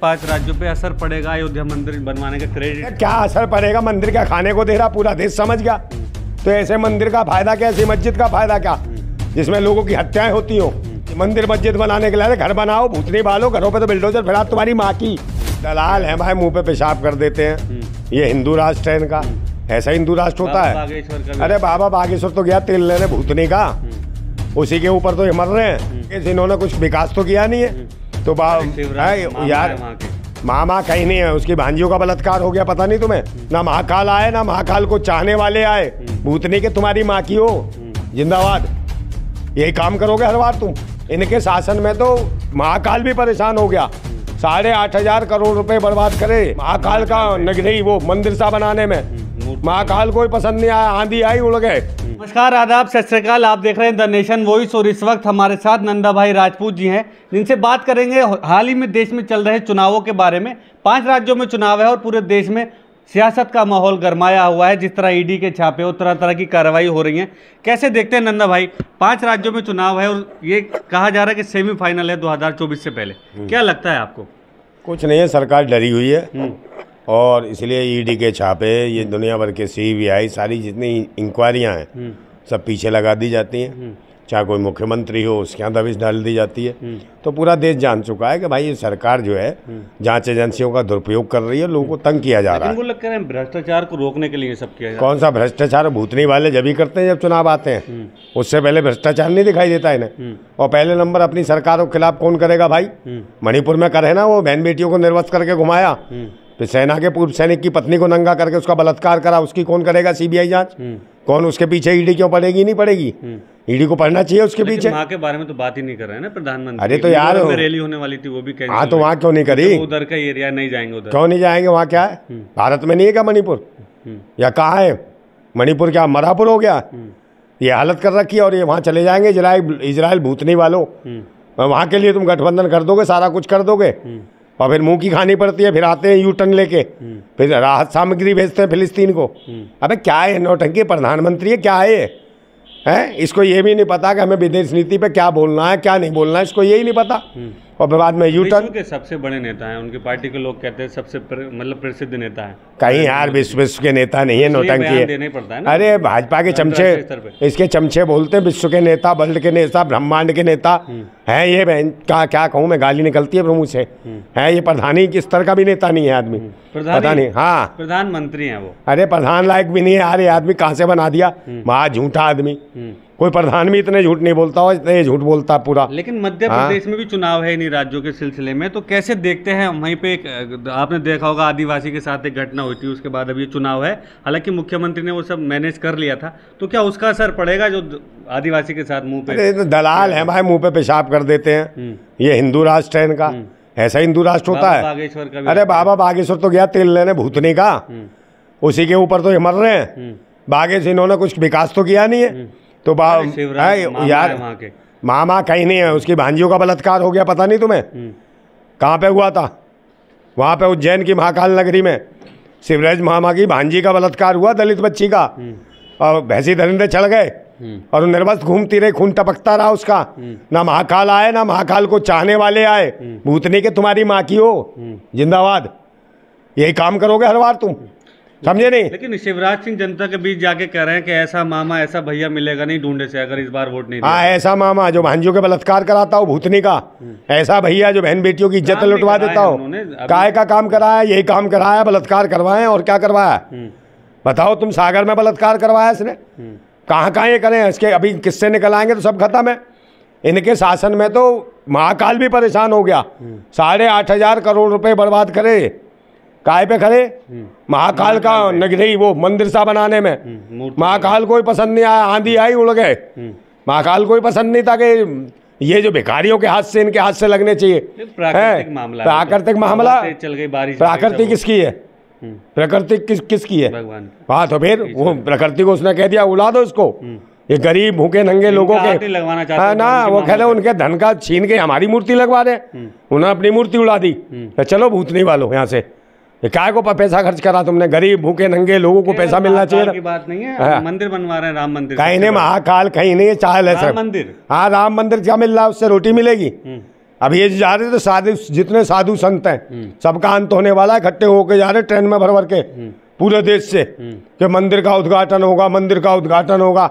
पांच राज्यों पे असर पड़ेगा अयोध्या मंदिर बनवाने का क्रेडिट क्या असर पड़ेगा मंदिर का खाने को दे रहा पूरा देश समझ गया तो ऐसे मंदिर का फायदा क्या ऐसी मस्जिद का फायदा क्या जिसमें लोगों की हत्याएं होती हो मंदिर मस्जिद बनाने के लिए घर बनाओ भूतनी बालो घरों पे तो बिल्डोजर फिर तुम्हारी माँ की दलाल है भाई मुंह पे पेशाब कर देते हैं ये हिंदू राष्ट्र है इनका ऐसा हिंदू राष्ट्र होता है अरे बाबा बागेश्वर तो गया तेल लेने भूतनी का उसी के ऊपर तो ये मर रहे हैं हम्म। इन्होंने कुछ विकास तो किया नहीं है तो बाबा यार मामा कहीं नहीं है उसकी भांजियों का बलात्कार हो गया पता नहीं तुम्हें हम्म। ना महाकाल आए ना महाकाल को चाहने वाले आए हम्म। भूतनी के तुम्हारी माँ की हो हम्म। जिंदाबाद यही काम करोगे हर बार तुम इनके शासन में तो महाकाल भी परेशान हो गया साढ़े आठ हजार करोड़ रुपए बर्बाद करे महाकाल का नगरी वो मंदिर सा बनाने में महाकाल को पसंद नहीं आया आंधी आई उड़ गए नमस्कार आदाब सत श्रीकाल आप देख रहे हैं द नेशन वॉइस और इस वक्त हमारे साथ नंदा भाई राजपूत जी हैं जिनसे बात करेंगे हाल ही में देश में चल रहे चुनावों के बारे में पांच राज्यों में चुनाव है और पूरे देश में सियासत का माहौल गरमाया हुआ है जिस तरह ईडी के छापे और तरह तरह की कार्रवाई हो रही है कैसे देखते हैं नंदा भाई पांच राज्यों में चुनाव है और ये कहा जा रहा है कि सेमीफाइनल है दो से पहले क्या हम्म। लगता है आपको कुछ नहीं है सरकार डरी हुई है हम्म। और इसलिए ईडी e के छापे ये दुनिया भर के सीबीआई सारी जितनी इंक्वायरियाँ हैं हम्म। सब पीछे लगा दी जाती हैं हम्म। चाहे कोई मुख्यमंत्री हो उसके यहाँ दबिश डाल दी जाती है हम्म। तो पूरा देश जान चुका है कि भाई ये सरकार जो है जांच एजेंसियों का दुरुपयोग कर रही है लोगों को तंग किया जा रहा है लग रहे हैं भ्रष्टाचार को रोकने के लिए सब किया कौन सा भ्रष्टाचार भूतनी वाले जब ही करते हैं जब चुनाव आते हैं उससे पहले भ्रष्टाचार नहीं दिखाई देता इन्हें और पहले नंबर अपनी सरकारों के खिलाफ कौन करेगा भाई मणिपुर में करे ना वो बहन बेटियों को निर्वस्त करके घुमाया तो सेना के पूर्व सैनिक की पत्नी को नंगा करके उसका बलात्कार करा उसकी कौन करेगा सीबीआई जांच हम्म। कौन उसके पीछे ईडी e क्यों पड़ेगी नहीं पड़ेगी ईडी हम्म। e को पढ़ना चाहिए उसके पीछे के बारे में तो बात ही नहीं कर रहे हैं ना प्रधानमंत्री अरे तो यार रैली होने वाली थी वो भी हाँ तो वहाँ क्यों नहीं करी तो उधर का एरिया नहीं जाएंगे उधर क्यों नहीं जाएंगे वहाँ क्या है हम्म। भारत में नहीं है क्या मणिपुर या कहा है मणिपुर क्या मरापुर हो गया ये हालत कर रखी है और ये वहाँ चले जाएंगे इसराइल भूतनी वालों वहाँ के लिए तुम गठबंधन कर दोगे सारा कुछ कर दोगे और फिर मुंह की खानी पड़ती है फिर आते हैं यू टर्न लेके फिर राहत सामग्री भेजते हैं फिलिस्तीन को अबे क्या है नौटंकी प्रधानमंत्री है क्या है हैं इसको ये भी नहीं पता कि हमें विदेश नीति पे क्या बोलना है क्या नहीं बोलना है इसको यही नहीं पता और बाद में यूटर्न के सबसे बड़े नेता हैं उनके पार्टी के लोग कहते हैं सबसे मतलब प्रसिद्ध नेता है कहीं यार विश्व विश्व के नेता नहीं है नोटंकी है अरे भाजपा के चमचे इसके चमचे बोलते हैं विश्व के नेता वर्ल्ड के नेता ब्रह्मांड के नेता हम्म। हैं ये बहन क्या क्या कहूँ मैं गाली निकलती है मुँह से हम्म। है ये प्रधानी किस स्तर का भी नेता नहीं है आदमी हम्म। प्रधान हाँ प्रधानमंत्री है वो अरे प्रधान लायक भी नहीं है यार ये आदमी कहाँ से बना दिया महा झूठा आदमी कोई प्रधान भी इतने झूठ नहीं बोलता और इतने झूठ बोलता पूरा लेकिन मध्य हाँ। प्रदेश में भी चुनाव है इन्हीं राज्यों के सिलसिले में तो कैसे देखते हैं वहीं पे एक आपने देखा होगा आदिवासी के साथ एक घटना हुई थी उसके बाद अब ये चुनाव है हालांकि मुख्यमंत्री ने वो सब मैनेज कर लिया था तो क्या उसका असर पड़ेगा जो आदिवासी के साथ मुंह पे तो दलाल है भाई मुंह पे पेशाब कर देते हैं हम्म। ये हिंदू राष्ट्र है इनका हम्म। ऐसा हिंदू राष्ट्र होता है अरे बाबा बागेश्वर तो गया तेल लेने भूतने का हम्म। उसी के ऊपर तो ये मर रहे हैं बागेश्वर इन्होंने कुछ विकास तो किया नहीं है तो यार मामा कहीं नहीं है उसकी भांजियों का बलात्कार हो गया पता नहीं तुम्हें हम्म। कहाँ पे हुआ था वहाँ पे उज्जैन की महाकाल नगरी में शिवराज मामा की भांजी का बलात्कार हुआ दलित बच्ची का हम्म। और भैंसी धरिंदे चढ़ गए हम्म। और निर्वस्त घूमती रही खून टपकता रहा उसका ना महाकाल आए ना महाकाल को चाहने वाले आए भूतनी के तुम्हारी माँ की हो जिंदाबाद यही काम करोगे हर बार तुम समझे नहीं लेकिन शिवराज सिंह जनता के बीच जाके कह रहे हैं कि ऐसा मामा ऐसा भैया मिलेगा नहीं ढूंढे से अगर इस बार वोट नहीं हाँ ऐसा मामा जो भांजियों के बलात्कार कराता हो भूतनी का ऐसा भैया जो बहन बेटियों की इज्जत लुटवा देता हो काय का काम कराया यही काम कराया बलात्कार करवाए और क्या करवाया हम्म। बताओ तुम सागर में बलात्कार करवाया इसने हम्म। कहाँ कहाँ ये करें इसके अभी किससे निकल आएंगे तो सब खत्म है इनके शासन में तो महाकाल भी परेशान हो गया हम्म। साढ़े आठ हजार करोड़ रुपए बर्बाद करे काय पे खड़े हम्म। महाकाल का नगरी वो मंदिर सा बनाने में हम्म, महाकाल को पसंद नहीं आया आंधी आई उड़ गए हम्म। महाकाल को पसंद नहीं था कि ये जो भिखारियों के हाथ से इनके हाथ से लगने चाहिए प्राकृतिक मामला प्राकृतिक मामला चल गई बारिश प्राकृतिक किसकी है प्रकृति किस किसकी है हाँ तो फिर वो प्रकृति को उसने कह दिया उड़ा दो इसको ये गरीब भूखे नंगे लोगों के लगवाना हाँ, ना वो कह रहे उनके धन का छीन के हमारी मूर्ति लगवा दे उन्होंने अपनी मूर्ति उड़ा दी तो चलो भूतनी वालों यहाँ से ये काय को पैसा खर्च करा तुमने गरीब भूखे नंगे लोगों को पैसा मिलना चाहिए की बात नहीं है हाँ। मंदिर बनवा रहे हैं राम मंदिर कहीं नहीं महाकाल कहीं नहीं चाल है सर मंदिर हाँ राम मंदिर क्या मिल रहा है उससे रोटी मिलेगी हम्म। अब ये जा रहे तो साधु जितने साधु संत हैं हम्म। सबका अंत होने वाला है इकट्ठे होके जा रहे ट्रेन में भर भर के हम्म। पूरे देश से कि मंदिर का उद्घाटन होगा मंदिर का उद्घाटन होगा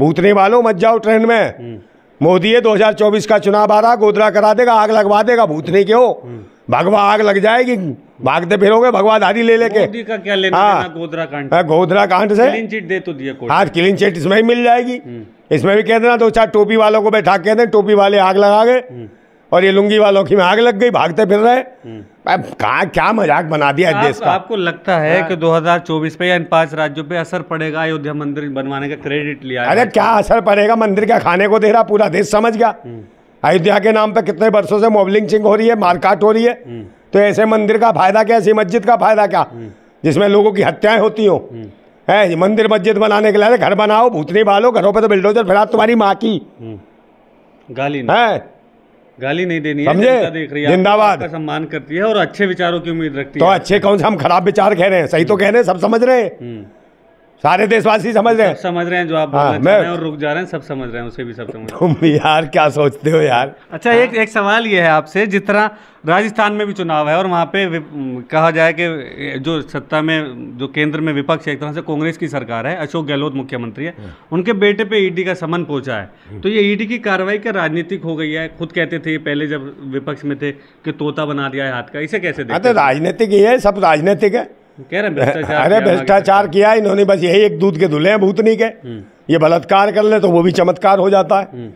भूतने वालों मत जाओ ट्रेन में मोदी है 2024 का चुनाव आ रहा गोदरा करा देगा आग लगवा देगा भूतने के हो भगवा आग लग जाएगी भागते फिरोगे भगवा दादी ले लेके हाँ। हाँ, गोधरा कांड से क्लीन चिट दे तो दिया हाँ क्लीन चिट इसमें ही मिल जाएगी हम्म। इसमें भी कह देना दो चार टोपी वालों को बैठा के दे टोपी वाले आग लगा गए हम्म। और ये लुंगी वालों की में आग लग गई भागते फिर रहे हम्म। कहा क्या मजाक बना दिया आप, देश का आपको लगता है हाँ। कि 2024 पे या इन पांच राज्यों पे असर पड़ेगा अयोध्या मंदिर बनवाने का क्रेडिट लिया अरे क्या असर पड़ेगा मंदिर का खाने को दे रहा पूरा देश समझ गया अयोध्या के नाम पे कितने वर्षों से मोबलिंग चिंग हो रही है मारकाट हो रही है तो ऐसे मंदिर का फायदा क्या ऐसी मस्जिद का फायदा क्या जिसमें लोगों की हत्याएं होती हो है मंदिर मस्जिद बनाने के लिए घर बनाओ भूतनी बालो घरों पे तो बिल्डोजर फिर तुम्हारी माँ की गाली है गाली नहीं देनी समझे देख रही है जिंदाबाद सम्मान करती है और अच्छे विचारों की उम्मीद रखती तो है तो अच्छे कौन से हम खराब विचार कह रहे हैं सही तो कह रहे हैं सब समझ रहे हैं हम्म। सारे देशवासी समझ रहे हैं समझ रहे हैं जो आप हाँ, और रुक जा रहे हैं सब समझ रहे हैं उसे भी सब समझ तुम यार क्या सोचते हो यार अच्छा हाँ? एक एक सवाल ये है आपसे जिस तरह राजस्थान में भी चुनाव है और वहाँ पे कहा जाए कि जो सत्ता में जो केंद्र में विपक्ष एक तरह से कांग्रेस की सरकार है अशोक गहलोत मुख्यमंत्री है उनके बेटे पे ईडी का समन पहुंचा है तो ये ईडी की कार्रवाई क्या राजनीतिक हो गई है खुद कहते थे पहले जब विपक्ष में थे कि तोता बना दिया है हाथ का इसे कैसे हाँ, तो देखते राजनीतिक ये सब राजनीतिक है कह रहे भ्रष्टाचार अरे भ्रष्टाचार किया इन्होंने बस यही एक दूध के धुले हैं भूतनी के हम्म। ये बलात्कार कर ले तो वो भी चमत्कार हो जाता है हम्म।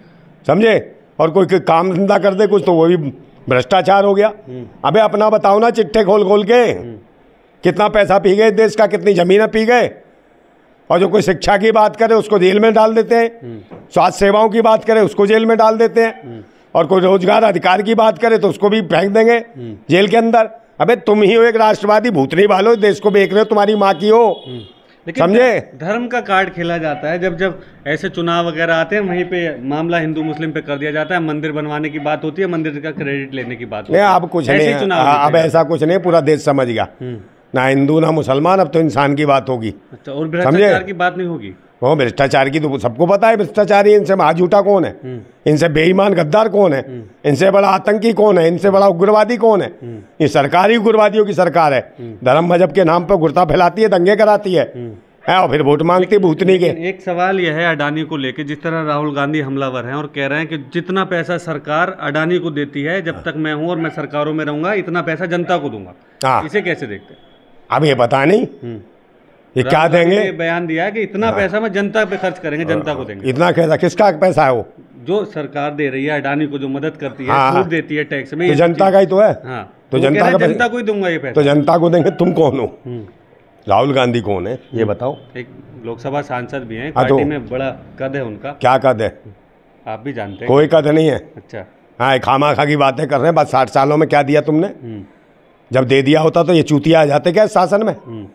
समझे और कोई काम धंधा कर दे कुछ तो वो भी भ्रष्टाचार हो गया हम्म। अबे अपना बताओ ना चिट्ठे खोल खोल के कितना पैसा पी गए देश का कितनी जमीन पी गए और जो कोई शिक्षा की बात करे उसको जेल में डाल देते हैं स्वास्थ्य सेवाओं की बात करे उसको जेल में डाल देते हैं और कोई रोजगार अधिकार की बात करे तो उसको भी फेंक देंगे जेल के अंदर अबे तुम ही हो एक राष्ट्रवादी भूतनी वालो देश को बेच रहे हो तुम्हारी माँ की हो हम्म। समझे धर्म का कार्ड खेला जाता है जब जब ऐसे चुनाव वगैरह आते हैं वहीं पे मामला हिंदू मुस्लिम पे कर दिया जाता है मंदिर बनवाने की बात होती है मंदिर का क्रेडिट लेने की बात होती है अब कुछ नहीं हाँ, अब ऐसा कुछ नहीं पूरा देश समझ गया हम्म। ना हिंदू ना मुसलमान अब तो इंसान की बात होगी अच्छा और भ्रष्टाचार की बात नहीं होगी वो भ्रष्टाचार की तो सबको पता है भ्रष्टाचारी इनसे महाजूठा कौन है हम्म। इनसे बेईमान गद्दार कौन है हम्म। इनसे बड़ा आतंकी कौन है इनसे बड़ा उग्रवादी कौन है हम्म। ये सरकारी उग्रवादियों की सरकार है धर्म मजहब के नाम पर गुर्ता फैलाती है दंगे कराती है है और फिर वोट मांगती भूतनी के एक सवाल यह है अडानी को लेके जिस तरह राहुल गांधी हमलावर हैं और कह रहे हैं कि जितना पैसा सरकार अडानी को देती है जब हाँ। तक मैं हूँ और मैं सरकारों में रहूंगा इतना पैसा जनता को दूंगा हाँ। इसे कैसे देखते हैं अब ये पता नहीं ये क्या देंगे बयान दिया है कि इतना हाँ। पैसा मैं जनता पे खर्च करेंगे जनता को देंगे इतना पैसा किसका पैसा है वो जो सरकार दे रही है अडानी को जो मदद करती है हाँ। देती है टैक्स में तो जनता का ही तो है हाँ। तो जनता का जनता को ही दूंगा ये पैसा तो जनता को देंगे तुम कौन हो हम्म। राहुल गांधी कौन है ये हम्म। बताओ एक लोकसभा सांसद भी है हाँ, तो- पार्टी में बड़ा कद है उनका क्या कद है आप भी जानते हैं कोई कद नहीं है अच्छा हाँ खामा खा की बातें कर रहे हैं बस साठ सालों में क्या दिया तुमने हम्म। जब दे दिया होता तो ये चूतिया आ जाते क्या शासन में हम्म।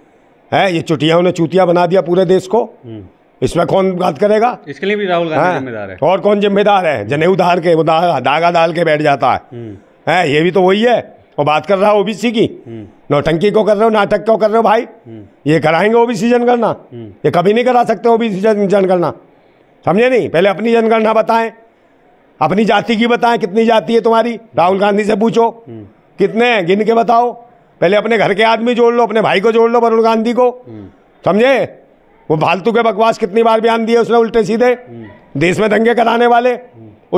है ये चुटिया उन्हें चूतिया बना दिया पूरे देश को हम्म। इसमें कौन बात करेगा इसके लिए भी राहुल गांधी हाँ। जिम्मेदार है और कौन जिम्मेदार है जनेऊ धार के वो दागा डाल के बैठ जाता है हम्म। है ये भी तो वही है और बात कर रहा है ओबीसी की नौटंकी को कर रहे हो नाटक को कर रहे हो भाई ये कराएंगे ओबीसी जनगणना ये कभी नहीं करा सकते ओबीसी जनगणना समझे नहीं पहले अपनी जनगणना बताएं अपनी जाति की बताएं कितनी जाति है तुम्हारी राहुल गांधी से पूछो कितने हैं गिन के बताओ पहले अपने घर के आदमी जोड़ लो अपने भाई को जोड़ लो वरुण गांधी को समझे वो फालतू के बकवास कितनी बार बयान दिए उसने उल्टे सीधे देश में दंगे कराने वाले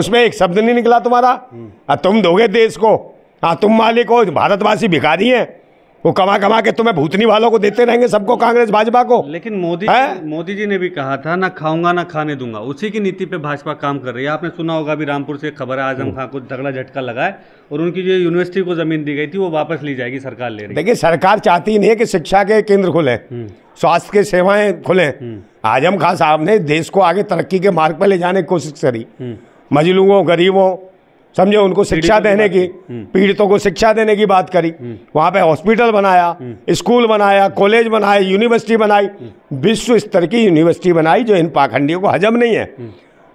उसमें एक शब्द नहीं निकला तुम्हारा हम्म। तुम दोगे देश को हाँ तुम मालिक हो भारतवासी भिखारी हैं वो कमा कमा के तुम्हें भूतनी वालों को देते रहेंगे सबको कांग्रेस भाजपा को लेकिन मोदी है? मोदी जी ने भी कहा था ना खाऊंगा ना खाने दूंगा उसी की नीति पे भाजपा काम कर रही है आपने सुना होगा अभी रामपुर से खबर है आजम हम्म। खां को तगड़ा झटका लगाए और उनकी जो यूनिवर्सिटी को जमीन दी गई थी वो वापस ली जाएगी सरकार ले रही देखिए सरकार चाहती नहीं है कि शिक्षा के केंद्र खुले हम्म। स्वास्थ्य के सेवाएं खुले हम्म। आजम खान साहब ने देश को आगे तरक्की के मार्ग पर ले जाने की कोशिश करी मजलूमों गरीबों समझे उनको शिक्षा देने की हम्म। पीड़ितों को शिक्षा देने की बात करी हम्म। वहां पे हॉस्पिटल बनाया हम्म। स्कूल बनाया कॉलेज बनाया यूनिवर्सिटी बनाई विश्व स्तर की यूनिवर्सिटी बनाई जो इन पाखंडियों को हजम नहीं है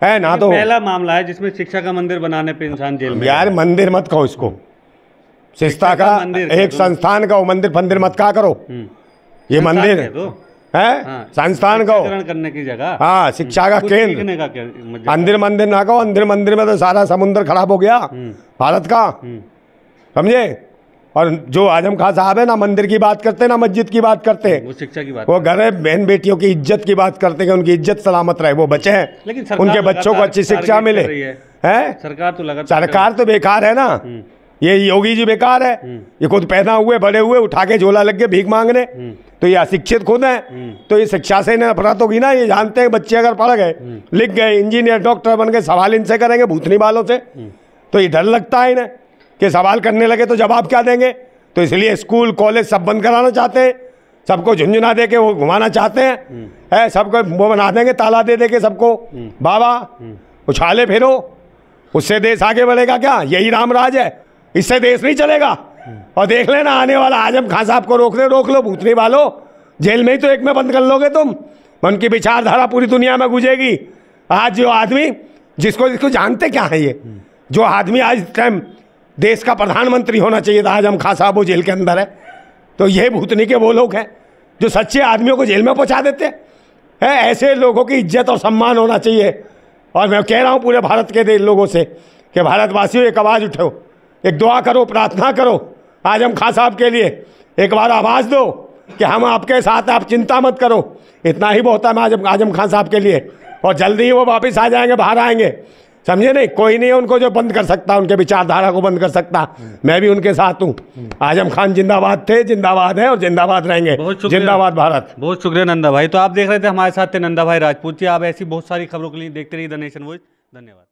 है ना तो पहला मामला है जिसमें शिक्षा का मंदिर बनाने पे इंसान जेल में यार मंदिर मत कहो इसको शिक्षा का एक तो- संस्थान का मंदिर मंदिर मत कहा करो ये मंदिर है हाँ, संस्थान को करने की जगह हाँ शिक्षा का केंद्र अंदर मंदिर ना कहो अंदिर मंदिर में तो सारा समुद्र खराब हो गया हम्म। भारत का हम्म। समझे और जो आजम खान साहब है ना मंदिर की बात करते ना मस्जिद की बात करते वो शिक्षा की बात वो घर है बहन बेटियों की इज्जत की बात करते कि उनकी इज्जत सलामत रहे वो बचे हैं लेकिन उनके बच्चों को अच्छी शिक्षा मिले है सरकार तो सरकार तो बेकार है ना हम्म। ये योगी जी बेकार है हम्म। ये खुद पैदा हुए बड़े हुए उठा के झोला लग गए भीख मांगने हम्म। तो ये अशिक्षित खुद हैं हम्म। तो ये शिक्षा से इन्हें तो होगी ना ये जानते हैं बच्चे अगर पढ़ गए लिख गए इंजीनियर डॉक्टर बन गए सवाल इनसे करेंगे भूतनी बालों से तो ये डर लगता है इन्हें कि सवाल करने लगे तो जवाब क्या देंगे तो इसलिए स्कूल कॉलेज सब बंद कराना चाहते हैं सबको झुंझुना दे के वो घुमाना चाहते हैं है सबको वो बना देंगे ताला दे देंगे सबको बाबा उछाले फिरो उससे देश आगे बढ़ेगा क्या यही राम राज है इससे देश नहीं चलेगा और देख लेना आने वाला आजम खान साहब को रोक दे रोक लो भूतने वालो जेल में ही तो एक में बंद कर लोगे तुम उनकी विचारधारा पूरी दुनिया में गुजेगी आज जो आदमी जिसको जिसको जानते क्या है ये जो आदमी आज टाइम देश का प्रधानमंत्री होना चाहिए था आजम खान साहब वो जेल के अंदर है तो ये भूतनी के वो लोग हैं जो सच्चे आदमियों को जेल में पहुँचा देते हैं ऐसे लोगों की इज्जत और सम्मान होना चाहिए और मैं कह रहा हूँ पूरे भारत के लोगों से कि भारतवासियों एक आवाज़ उठाओ एक दुआ करो प्रार्थना करो आजम खां साहब के लिए एक बार आवाज़ दो कि हम आपके साथ आप चिंता मत करो इतना ही बहुत है आजम आजम खान साहब के लिए और जल्दी ही वो वापस आ जाएंगे बाहर आएंगे समझे नहीं कोई नहीं है उनको जो बंद कर सकता उनके विचारधारा को बंद कर सकता मैं भी उनके साथ हूँ आजम खान जिंदाबाद थे जिंदाबाद हैं और जिंदाबाद रहेंगे जिंदाबाद भारत बहुत शुक्रिया नंदा भाई तो आप देख रहे थे हमारे साथ थे नंदा भाई राजपूत जी आप ऐसी बहुत सारी खबरों के लिए देखते रहिए द नेशन वॉइस धन्यवाद